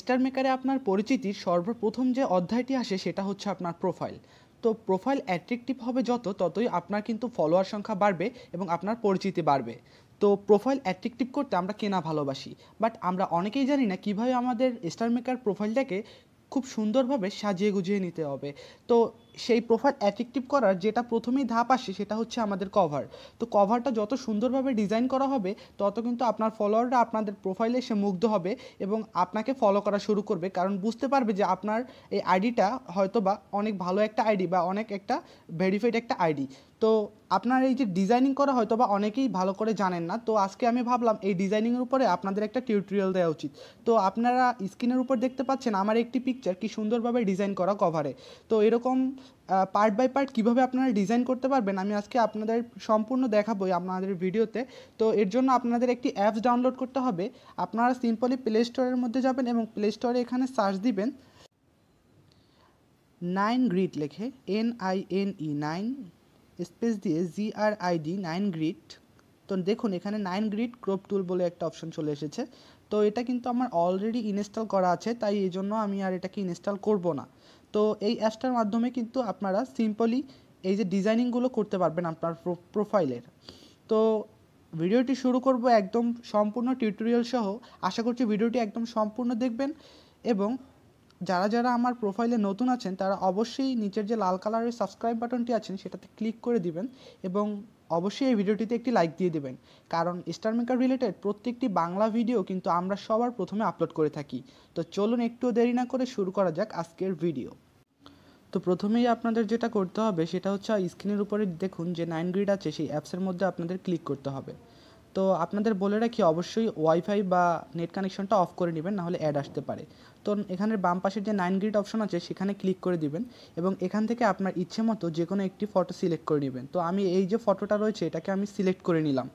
star মেকারে আপনার পরিচিতির সর্বপ্রথম যে অধ্যায়টি আসে সেটা হচ্ছে আপনার প্রোফাইল তো প্রোফাইল অ্যাট্রাকটিভ হবে যত ততই আপনার কিন্তু ফলোয়ার সংখ্যা বাড়বে এবং আপনার পরিচিতি বাড়বে তো প্রোফাইল অ্যাট্রাকটিভ করতে আমরা কেনা ভালোবাসি বাট আমরা অনেকেই জানি না কীভাবে আমাদের স্টার মেকার প্রোফাইলটাকে খুব সুন্দরভাবে সাজিয়ে গুজিয়ে নিতে হবে তো সেই প্রোফাইল অ্যাট্রেকটিভ করার যেটা প্রথমেই ধাপ আসে সেটা হচ্ছে আমাদের কভার তো কভারটা যত সুন্দরভাবে ডিজাইন করা হবে তত কিন্তু আপনার ফলোয়াররা আপনাদের প্রোফাইলে এসে মুগ্ধ হবে এবং আপনাকে ফলো করা শুরু করবে কারণ বুঝতে পারবে যে আপনার এই আইডিটা হয়তো বা অনেক ভালো একটা আইডি বা অনেক একটা ভেরিফাইড একটা আইডি তো আপনার এই যে ডিজাইনিং করা হয়তো বা অনেকেই ভালো করে জানেন না তো আজকে আমি ভাবলাম এই ডিজাইনিংয়ের উপরে আপনাদের একটা টিউটোরিয়াল দেওয়া উচিত তো আপনারা স্ক্রিনের উপর দেখতে পাচ্ছেন আমার একটি পিকচার কি সুন্দরভাবে ডিজাইন করা কভারে তো এরকম পার্ট বাই পার্ট কীভাবে আপনারা ডিজাইন করতে পারবেন আমি আজকে আপনাদের সম্পূর্ণ দেখাবো আপনাদের ভিডিওতে তো এর জন্য আপনাদের একটি অ্যাপস ডাউনলোড করতে হবে আপনারা সিম্পলি প্লে স্টোরের মধ্যে যাবেন এবং প্লে স্টোরে এখানে সার্চ দিবেন নাইন গ্রিড লেখে N I N E nine space দিয়ে G R I D nine grid তো দেখুন এখানে নাইন গ্রিড ক্রপ টুল বলে একটা অপশন চলে এসেছে তো এটা কিন্তু আমার অলরেডি ইনস্টল করা আছে তাই এই জন্য আমি আর এটাকে ইনস্টল করব না তো এই অ্যাপসটার মাধ্যমে কিন্তু আপনারা সিম্পলি এই যে ডিজাইনিংগুলো করতে পারবেন আপনার প্রোফাইলের তো ভিডিওটি শুরু করব একদম সম্পূর্ণ টিউটোরিয়াল সহ আশা করছি ভিডিওটি একদম সম্পূর্ণ দেখবেন এবং যারা যারা আমার প্রোফাইলে নতুন আছেন তারা অবশ্যই নিচের যে লাল কালারের সাবস্ক্রাইব বাটনটি আছেন সেটাতে ক্লিক করে দিবেন এবং অবশ্যই এই ভিডিওটিতে একটি লাইক দিয়ে দেবেন কারণ স্টার মেকার রিলেটেড প্রত্যেকটি বাংলা ভিডিও কিন্তু আমরা সবার প্রথমে আপলোড করে থাকি তো চলুন একটুও দেরি না করে শুরু করা যাক আজকের ভিডিও তো প্রথমেই আপনাদের যেটা করতে হবে সেটা হচ্ছে স্ক্রিনের উপরে দেখুন যে নাইন গ্রিড আছে সেই অ্যাপসের মধ্যে আপনাদের ক্লিক করতে হবে তো আপনাদের বলে রাখি অবশ্যই ওয়াইফাই বা নেট কানেকশনটা অফ করে নেবেন নাহলে অ্যাড আসতে পারে তো এখানের বাম পাশের যে নাইন গ্রিড অপশন আছে সেখানে ক্লিক করে দিবেন এবং এখান থেকে আপনার ইচ্ছে মতো যে কোনো একটি ফটো সিলেক্ট করে নেবেন তো আমি এই যে ফটোটা রয়েছে এটাকে আমি সিলেক্ট করে নিলাম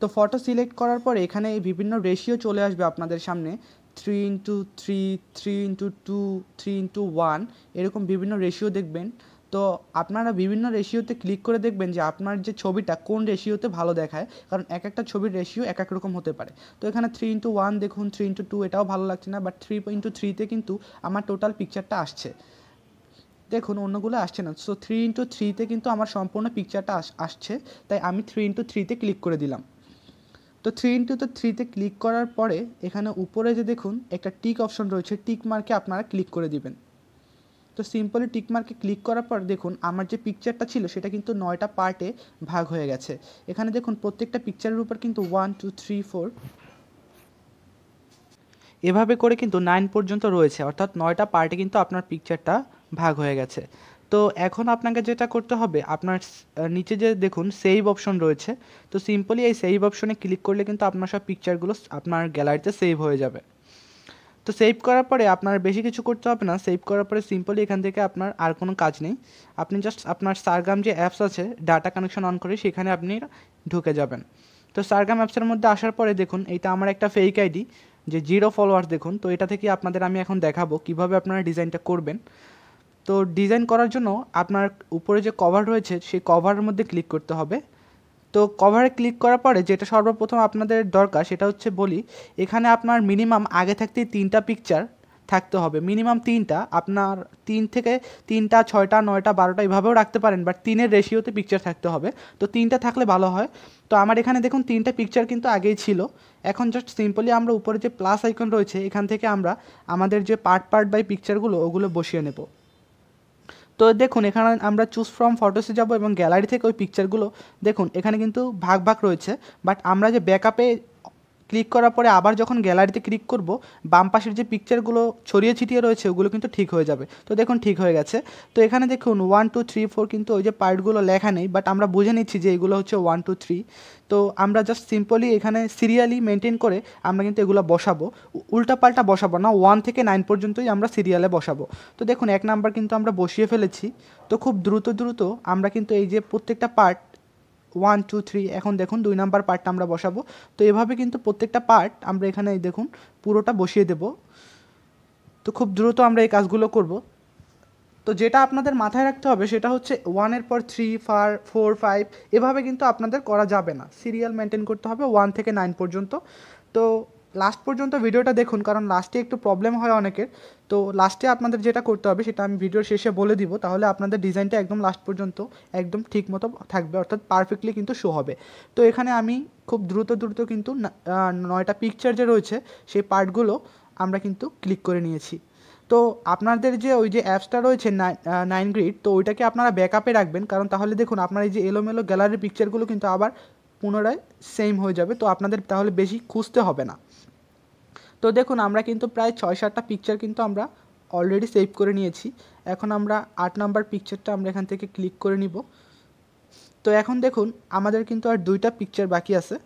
তো ফটো সিলেক্ট করার পরে এখানে বিভিন্ন রেশিও চলে আসবে আপনাদের সামনে three into three three into two three into one এরকম বিভিন্ন রেশিও দেখবেন তো আপনারা বিভিন্ন রেশিওতে ক্লিক করে দেখবেন যে আপনার যে ছবিটা কোন রেশিওতে ভালো দেখায় কারণ এক একটা ছবির রেশিও এক এক রকম হতে পারে তো এখানে থ্রি ইন্টু ওয়ান দেখুন থ্রি ইন্টু টু এটাও ভালো লাগছে না বাট থ্রি ইন্টু থ্রিতে কিন্তু আমার টোটাল পিকচারটা আসছে দেখুন অন্যগুলো আসছে না সো থ্রি ইন্টু থ্রিতে কিন্তু আমার সম্পূর্ণ পিকচারটা আসছে তাই আমি থ্রি ইন্টু থ্রিতে ক্লিক করে দিলাম তো থ্রি ইন্টু তো থ্রিতে ক্লিক করার পরে এখানে উপরে যে দেখুন একটা টিক অপশন রয়েছে টিক মার্কে আপনারা ক্লিক করে দিবেন তো সিম্পলি টিকমার্কে ক্লিক করার পর দেখুন আমার যে পিকচারটা ছিল সেটা কিন্তু নয়টা পার্টে ভাগ হয়ে গেছে এখানে দেখুন প্রত্যেকটা পিকচারের উপর কিন্তু ওয়ান টু থ্রি ফোর এভাবে করে কিন্তু নাইন পর্যন্ত রয়েছে অর্থাৎ নয়টা পার্টে কিন্তু আপনার পিকচারটা ভাগ হয়ে গেছে তো এখন আপনাকে যেটা করতে হবে আপনার নিচে যে দেখুন সেভ অপশন রয়েছে তো সিম্পলি এই সেভ অপশনে ক্লিক করলে কিন্তু আপনার সব পিকচারগুলো আপনার গ্যালারিতে সেভ হয়ে যাবে তো সেভ করার পরে আপনার বেশি কিছু করতে হবে না সেভ করার পরে সিম্পলি এখান থেকে আপনার আর কোনো কাজ নেই আপনি জাস্ট আপনার সারগ্রাম যে অ্যাপস আছে ডাটা কানেকশন অন করে সেখানে আপনি ঢুকে যাবেন তো সারগ্রাম অ্যাপসের মধ্যে আসার পরে দেখুন এইটা আমার একটা ফেক আইডি যে জিরো ফলোয়ার্স দেখুন তো এটা থেকে আপনাদের আমি এখন দেখাবো কিভাবে আপনারা ডিজাইনটা করবেন তো ডিজাইন করার জন্য আপনার উপরে যে কভার রয়েছে সেই কভারের মধ্যে ক্লিক করতে হবে তো কভারে ক্লিক করার পরে যেটা সর্বপ্রথম আপনাদের দরকার সেটা হচ্ছে বলি এখানে আপনার মিনিমাম আগে থাকতেই তিনটা পিকচার থাকতে হবে মিনিমাম তিনটা আপনার তিন থেকে তিনটা ছয়টা নয়টা বারোটা এভাবেও রাখতে পারেন বাট তিনের রেশিওতে পিকচার থাকতে হবে তো তিনটা থাকলে ভালো হয় তো আমার এখানে দেখুন তিনটা পিকচার কিন্তু আগেই ছিল এখন জাস্ট সিম্পলি আমরা উপরে যে প্লাস আইকন রয়েছে এখান থেকে আমরা আমাদের যে পার্ট পার্ট বাই পিকচারগুলো ওগুলো বসিয়ে নেবো তো দেখুন এখানে আমরা চুজ ফ্রম ফটোসে যাব এবং গ্যালারি থেকে ওই পিকচারগুলো দেখুন এখানে কিন্তু ভাগ ভাগ রয়েছে বাট আমরা যে ব্যাকআপে ক্লিক করার পরে আবার যখন গ্যালারিতে ক্লিক করব বাম পাশের যে পিকচারগুলো ছড়িয়ে ছিটিয়ে রয়েছে ওগুলো কিন্তু ঠিক হয়ে যাবে তো দেখুন ঠিক হয়ে গেছে তো এখানে দেখুন ওয়ান টু থ্রি ফোর কিন্তু ওই যে পার্টগুলো লেখা নেই বাট আমরা বুঝে নিচ্ছি যে এগুলো হচ্ছে ওয়ান টু থ্রি তো আমরা জাস্ট সিম্পলি এখানে সিরিয়ালি মেনটেন করে আমরা কিন্তু এগুলো বসাবো উল্টাপাল্টা বসাবো না ওয়ান থেকে নাইন পর্যন্তই আমরা সিরিয়ালে বসাবো তো দেখুন এক নাম্বার কিন্তু আমরা বসিয়ে ফেলেছি তো খুব দ্রুত দ্রুত আমরা কিন্তু এই যে প্রত্যেকটা পার্ট ওয়ান টু থ্রি এখন দেখুন দুই নাম্বার পার্টটা আমরা বসাবো তো এভাবে কিন্তু প্রত্যেকটা পার্ট আমরা এখানে দেখুন পুরোটা বসিয়ে দেব তো খুব দ্রুত আমরা এই কাজগুলো করব তো যেটা আপনাদের মাথায় রাখতে হবে সেটা হচ্ছে ওয়ানের পর থ্রি ফার ফোর ফাইভ এভাবে কিন্তু আপনাদের করা যাবে না সিরিয়াল মেনটেন করতে হবে ওয়ান থেকে নাইন পর্যন্ত তো লাস্ট পর্যন্ত ভিডিওটা দেখুন কারণ লাস্টে একটু প্রবলেম হয় অনেকের তো লাস্টে আপনাদের যেটা করতে হবে সেটা আমি ভিডিওর শেষে বলে দিব তাহলে আপনাদের ডিজাইনটা একদম লাস্ট পর্যন্ত একদম ঠিক মতো থাকবে অর্থাৎ পারফেক্টলি কিন্তু শো হবে তো এখানে আমি খুব দ্রুত দ্রুত কিন্তু নয়টা পিকচার যে রয়েছে সেই পার্টগুলো আমরা কিন্তু ক্লিক করে নিয়েছি তো আপনাদের যে ওই যে অ্যাপসটা রয়েছে নাইন গ্রিড তো ওইটাকে আপনারা ব্যাকআপে রাখবেন কারণ তাহলে দেখুন আপনার এই যে এলোমেলো গ্যালারির পিকচারগুলো কিন্তু আবার পুনরায় সেম হয়ে যাবে তো আপনাদের তাহলে বেশি খুঁজতে হবে না তো দেখুন আমরা কিন্তু প্রায় ছয় সাতটা পিকচার কিন্তু আমরা অলরেডি সেভ করে নিয়েছি এখন আমরা আট নাম্বার পিকচারটা আমরা এখান থেকে ক্লিক করে নিব তো এখন দেখুন আমাদের কিন্তু আর দুইটা পিকচার বাকি আছে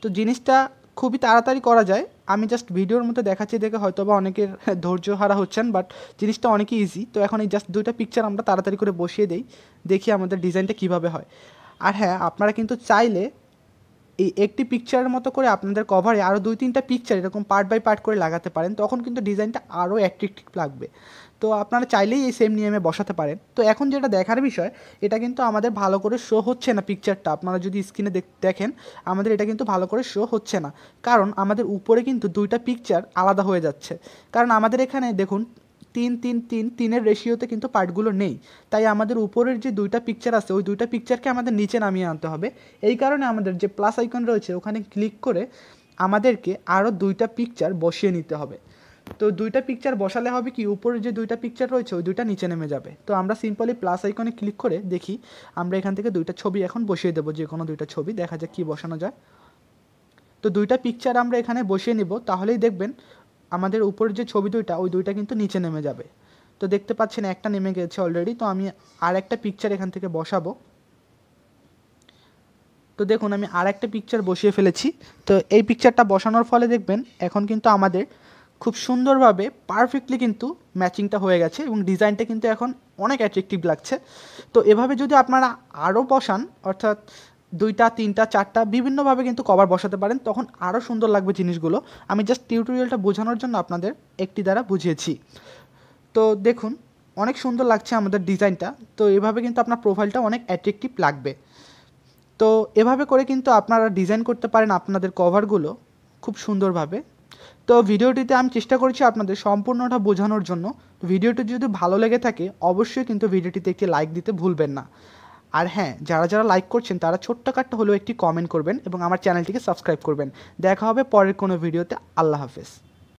তো জিনিসটা খুবই তাড়াতাড়ি করা যায় আমি জাস্ট ভিডিওর মধ্যে দেখাচ্ছি দেখে হয়তো বা অনেকের ধৈর্য হারা হচ্ছেন বাট জিনিসটা অনেকই ইজি তো এখন এই জাস্ট দুইটা পিকচার আমরা তাড়াতাড়ি করে বসিয়ে দেই দেখি আমাদের ডিজাইনটা কিভাবে হয় আর হ্যাঁ আপনারা কিন্তু চাইলে এই একটি পিকচারের মতো করে আপনাদের কভারে আরও দুই তিনটা পিকচার এরকম পার্ট বাই পার্ট করে লাগাতে পারেন তখন কিন্তু ডিজাইনটা আরও অ্যাট্রাকটিভ লাগবে তো আপনারা চাইলেই এই সেম নিয়মে বসাতে পারেন তো এখন যেটা দেখার বিষয় এটা কিন্তু আমাদের ভালো করে শো হচ্ছে না পিকচারটা আপনারা যদি স্ক্রিনে দেখেন আমাদের এটা কিন্তু ভালো করে শো হচ্ছে না কারণ আমাদের উপরে কিন্তু দুইটা পিকচার আলাদা হয়ে যাচ্ছে কারণ আমাদের এখানে দেখুন তিন তিন তিন তিনের রেশিওতে কিন্তু পার্টগুলো নেই তাই আমাদের উপরের যে দুইটা পিকচার আছে ওই দুইটা পিকচারকে আমাদের নিচে নামিয়ে আনতে হবে এই কারণে আমাদের যে প্লাস আইকন রয়েছে ওখানে ক্লিক করে আমাদেরকে আরও দুইটা পিকচার বসিয়ে নিতে হবে তো দুইটা পিকচার বসালে হবে কি উপরে যে দুইটা পিকচার রয়েছে ওই দুইটা নিচে নেমে যাবে তো আমরা সিম্পলি প্লাস আইকনে ক্লিক করে দেখি আমরা এখান থেকে দুইটা ছবি এখন বসিয়ে দেবো যে কোনো দুইটা ছবি দেখা যাক কী বসানো যায় তো দুইটা পিকচার আমরা এখানে বসিয়ে নিব তাহলেই দেখবেন আমাদের উপরে যে ছবি দুইটা ওই দুইটা কিন্তু নিচে নেমে যাবে তো দেখতে পাচ্ছেন একটা নেমে গেছে অলরেডি তো আমি আর একটা পিকচার এখান থেকে বসাবো তো দেখুন আমি আর একটা পিকচার বসিয়ে ফেলেছি তো এই পিকচারটা বসানোর ফলে দেখবেন এখন কিন্তু আমাদের খুব সুন্দরভাবে পারফেক্টলি কিন্তু ম্যাচিংটা হয়ে গেছে এবং ডিজাইনটা কিন্তু এখন অনেক অ্যাট্রাকটিভ লাগছে তো এভাবে যদি আপনারা আরও বসান অর্থাৎ দুইটা তিনটা চারটা বিভিন্নভাবে কিন্তু কভার বসাতে পারেন তখন আরও সুন্দর লাগবে জিনিসগুলো আমি জাস্ট টিউটোরিয়ালটা বোঝানোর জন্য আপনাদের একটি দ্বারা বুঝিয়েছি তো দেখুন অনেক সুন্দর লাগছে আমাদের ডিজাইনটা তো এভাবে কিন্তু আপনার প্রোফাইলটা অনেক অ্যাট্রেকটিভ লাগবে তো এভাবে করে কিন্তু আপনারা ডিজাইন করতে পারেন আপনাদের কভারগুলো খুব সুন্দরভাবে তো ভিডিওটিতে আমি চেষ্টা করছি আপনাদের সম্পূর্ণটা বোঝানোর জন্য ভিডিওটি যদি ভালো লেগে থাকে অবশ্যই কিন্তু ভিডিওটিতে একটি লাইক দিতে ভুলবেন না আর হ্যাঁ যারা যারা লাইক করছেন তারা ছোট্ট কাটটা হলেও একটি কমেন্ট করবেন এবং আমার চ্যানেলটিকে সাবস্ক্রাইব করবেন দেখা হবে পরের কোনো ভিডিওতে আল্লাহ হাফেজ